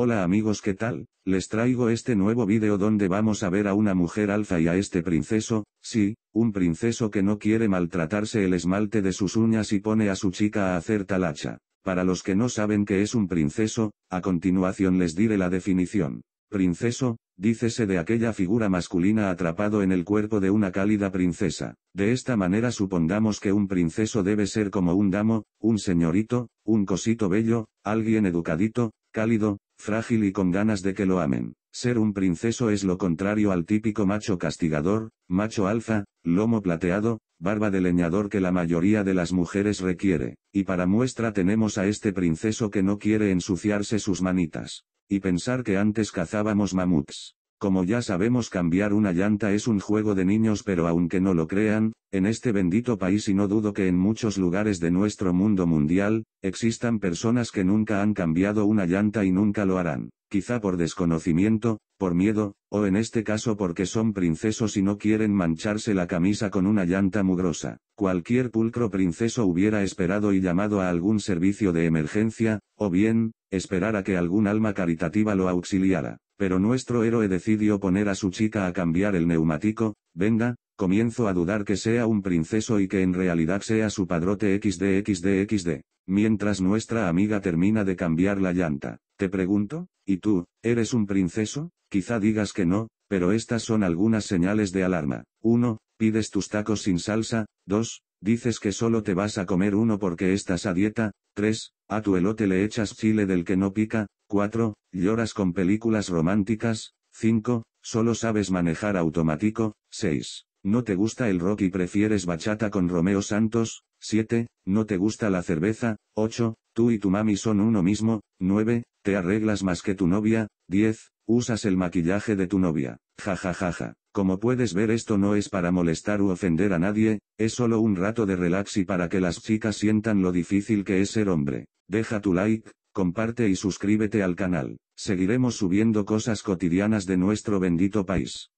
Hola amigos ¿qué tal? Les traigo este nuevo vídeo donde vamos a ver a una mujer alfa y a este princeso, sí, un princeso que no quiere maltratarse el esmalte de sus uñas y pone a su chica a hacer talacha. Para los que no saben qué es un princeso, a continuación les diré la definición. Princeso, dícese de aquella figura masculina atrapado en el cuerpo de una cálida princesa. De esta manera supongamos que un princeso debe ser como un damo, un señorito, un cosito bello, alguien educadito, cálido, frágil y con ganas de que lo amen. Ser un princeso es lo contrario al típico macho castigador, macho alfa, lomo plateado, barba de leñador que la mayoría de las mujeres requiere, y para muestra tenemos a este princeso que no quiere ensuciarse sus manitas. Y pensar que antes cazábamos mamuts. Como ya sabemos cambiar una llanta es un juego de niños pero aunque no lo crean, en este bendito país y no dudo que en muchos lugares de nuestro mundo mundial, existan personas que nunca han cambiado una llanta y nunca lo harán, quizá por desconocimiento, por miedo, o en este caso porque son princesos y no quieren mancharse la camisa con una llanta mugrosa. Cualquier pulcro princeso hubiera esperado y llamado a algún servicio de emergencia, o bien, esperara que algún alma caritativa lo auxiliara pero nuestro héroe decidió poner a su chica a cambiar el neumático, venga, comienzo a dudar que sea un princeso y que en realidad sea su padrote XDXDXD. Mientras nuestra amiga termina de cambiar la llanta, te pregunto, ¿y tú, eres un princeso? Quizá digas que no, pero estas son algunas señales de alarma. 1. Pides tus tacos sin salsa. 2. Dices que solo te vas a comer uno porque estás a dieta. 3. A tu elote le echas chile del que no pica. 4. Lloras con películas románticas. 5. Solo sabes manejar automático. 6. No te gusta el rock y prefieres bachata con Romeo Santos. 7. No te gusta la cerveza. 8. Tú y tu mami son uno mismo. 9. Te arreglas más que tu novia. 10. Usas el maquillaje de tu novia. Ja ja ja ja. Como puedes ver esto no es para molestar u ofender a nadie, es solo un rato de relax y para que las chicas sientan lo difícil que es ser hombre. Deja tu like, comparte y suscríbete al canal. Seguiremos subiendo cosas cotidianas de nuestro bendito país.